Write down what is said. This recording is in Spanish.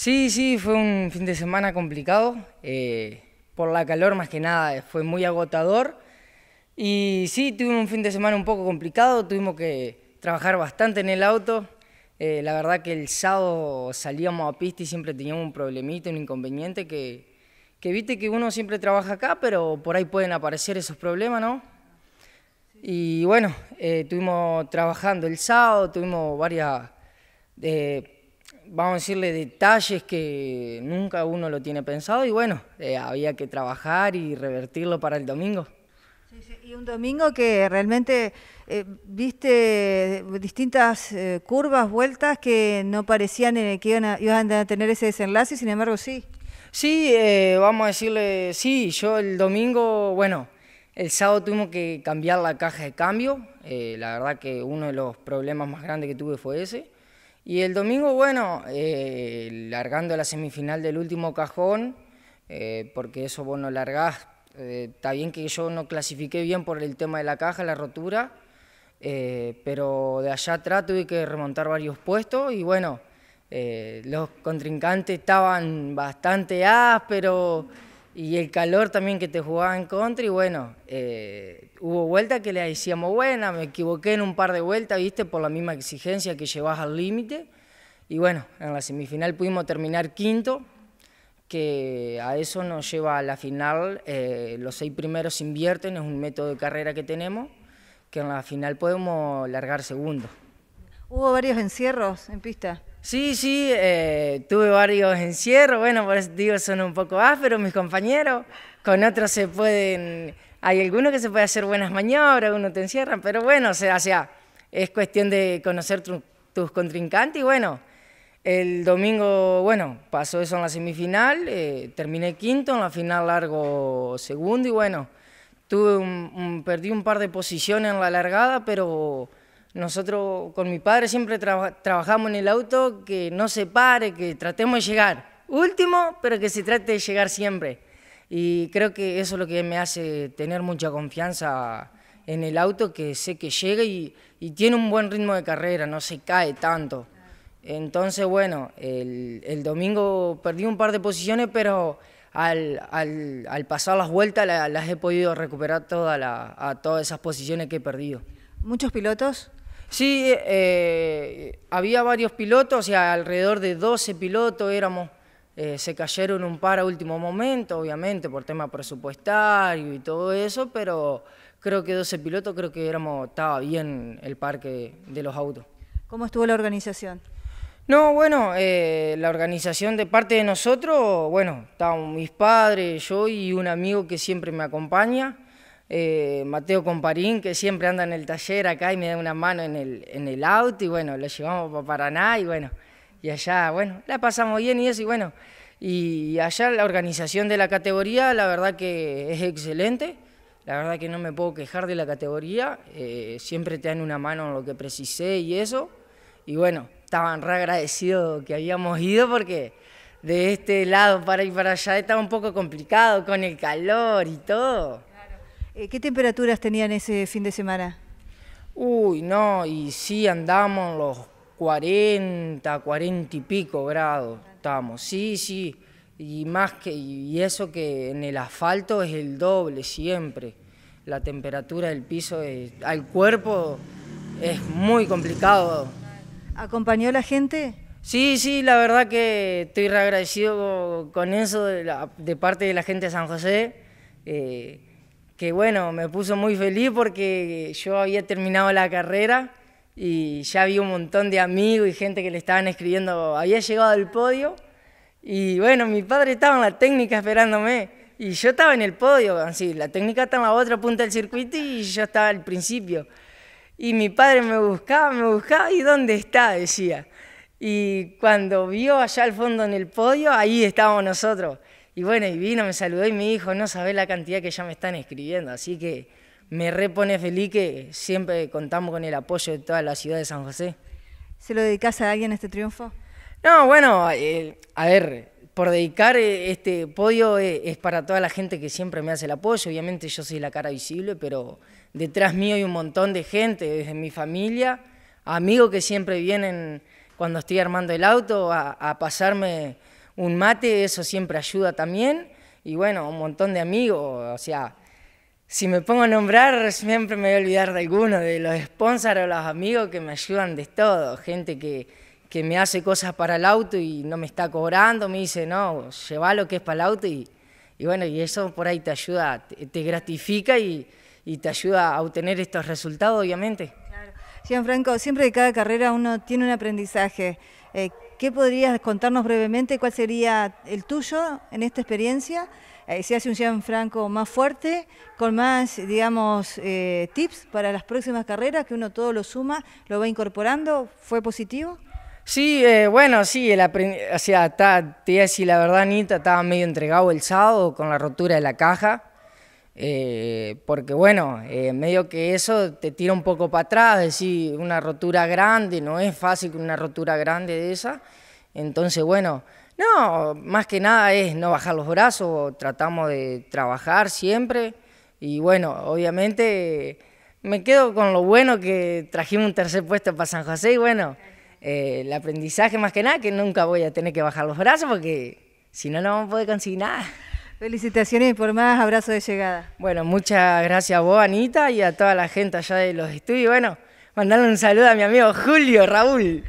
Sí, sí, fue un fin de semana complicado. Eh, por la calor más que nada, eh, fue muy agotador. Y sí, tuvimos un fin de semana un poco complicado, tuvimos que trabajar bastante en el auto. Eh, la verdad que el sábado salíamos a pista y siempre teníamos un problemito, un inconveniente que, que viste que uno siempre trabaja acá, pero por ahí pueden aparecer esos problemas, ¿no? Y bueno, tuvimos trabajando el sábado, tuvimos varias vamos a decirle, detalles que nunca uno lo tiene pensado y bueno, eh, había que trabajar y revertirlo para el domingo. Y un domingo que realmente eh, viste distintas eh, curvas, vueltas que no parecían que iban a, iban a, tener ese desenlace, sin embargo sí. Sí, vamos a decirle, sí, yo el domingo, bueno, el sábado tuvimos que cambiar la caja de cambio, la verdad que uno de los problemas más grandes que tuve fue ese. Y el domingo, bueno, eh, largando la semifinal del último cajón, eh, porque eso vos no largás. Eh, está bien que yo no clasifiqué bien por el tema de la caja, la rotura, pero de allá atrás tuve que remontar varios puestos y bueno, los contrincantes estaban bastante ásperos y el calor también que te jugaba en contra y bueno, eh, hubo vueltas que le decíamos, buena, me equivoqué en un par de vueltas, viste, por la misma exigencia que llevas al límite. Y bueno, en la semifinal pudimos terminar quinto, que a eso nos lleva a la final, eh, los seis primeros invierten, es un método de carrera que tenemos, que en la final podemos largar segundo. Hubo varios encierros en pista. Sí, sí, eh, tuve varios encierros, bueno, por eso digo, son un poco ásperos mis compañeros, con otros se pueden, hay algunos que se pueden hacer buenas maniobras, uno te encierran, pero bueno, o sea, es cuestión de conocer tus contrincantes y bueno, el domingo, bueno, pasó eso en la semifinal, eh, terminé quinto, en la final largo segundo y bueno, tuve perdí un par de posiciones en la largada, pero nosotros con mi padre siempre trabajamos en el auto, que no se pare, que tratemos de llegar. Último, pero que se trate de llegar siempre. Y creo que eso es lo que me hace tener mucha confianza en el auto, que sé que llega y, tiene un buen ritmo de carrera, no se cae tanto. Entonces, bueno, el, domingo perdí un par de posiciones, pero al, pasar las vueltas las he podido recuperar toda a todas esas posiciones que he perdido. ¿Muchos pilotos Sí, eh, había varios pilotos, o alrededor de 12 pilotos éramos. Eh, se cayeron un par a último momento, obviamente, por tema presupuestario y todo eso, pero creo que 12 pilotos, creo que éramos, estaba bien el parque de los autos. ¿Cómo estuvo la organización? No, bueno, eh, la organización de parte de nosotros, bueno, estaban mis padres, yo y un amigo que siempre me acompaña eh, Mateo Comparín, que siempre anda en el taller acá y me da una mano en el, en el auto, y bueno, lo llevamos para Paraná, y bueno, y allá, bueno, la pasamos bien y eso, y bueno, y allá la organización de la categoría, la verdad que es excelente, la verdad que no me puedo quejar de la categoría, eh, siempre te dan una mano en lo que precisé y eso, y bueno, estaban re agradecidos que habíamos ido porque de este lado para ir para allá estaba un poco complicado con el calor y todo. Eh, ¿Qué temperaturas tenían ese fin de semana? Uy, no, y sí andamos los 40, 40 y pico grados, estamos, sí, sí, y más que, y eso que en el asfalto es el doble siempre, la temperatura del piso al cuerpo es muy complicado. ¿Acompañó la gente? Sí, sí, la verdad que estoy reagradecido con eso de, parte de la gente de San José. Eh, que bueno, me puso muy feliz porque yo había terminado la carrera y ya había un montón de amigos y gente que le estaban escribiendo, había llegado al podio y bueno, mi padre estaba en la técnica esperándome y yo estaba en el podio, así, la técnica estaba en otra punta del circuito y yo estaba al principio. Y mi padre me buscaba, me buscaba y ¿dónde está? decía. Y cuando vio allá al fondo en el podio, ahí estábamos nosotros. Y bueno, y vino, me saludó y me dijo, no sabés la cantidad que ya me están escribiendo, así que me repone feliz que siempre contamos con el apoyo de toda la ciudad de San José. ¿Se lo dedicas a alguien este triunfo? No, bueno, eh, a ver, por dedicar eh, este podio eh, es, para toda la gente que siempre me hace el apoyo. Obviamente yo soy la cara visible, pero detrás mío hay un montón de gente, desde mi familia, amigos que siempre vienen cuando estoy armando el auto a pasarme un mate, eso siempre ayuda también. Y bueno, un montón de amigos, o sea, si me pongo a nombrar, siempre me voy a olvidar de alguno, de los sponsors o los amigos que me ayudan de todo, gente que, que me hace cosas para el auto y no me está cobrando, me dice, no, lleva lo que es para el auto y, y bueno, y eso por ahí te ayuda, te, gratifica y, te ayuda a obtener estos resultados, obviamente. Claro. Gianfranco, siempre de cada carrera uno tiene un aprendizaje. Eh, ¿Qué podrías contarnos brevemente? ¿Cuál sería el tuyo en esta experiencia? Eh, ¿Se hace un franco más fuerte, con más, digamos, eh, tips para las próximas carreras, que uno todo lo suma, lo va incorporando? ¿Fue positivo? Sí, eh, bueno, sí, o sea, te la verdad, Anita, estaba medio entregado el sábado con la rotura de la caja. Eh, porque bueno, eh, medio que eso te tira un poco para atrás, es decir, una rotura grande, no es fácil una rotura grande de esa. Entonces, bueno, no, más que nada es no bajar los brazos, tratamos de trabajar siempre. Y bueno, obviamente me quedo con lo bueno que trajimos un tercer puesto para San José y bueno, eh, el aprendizaje más que nada que nunca voy a tener que bajar los brazos porque si no, no vamos a poder conseguir nada. Felicitaciones por y más abrazo de llegada. Bueno, muchas gracias a vos, Anita, y a toda la gente allá de los estudios. Bueno, mandarle un saludo a mi amigo Julio Raúl.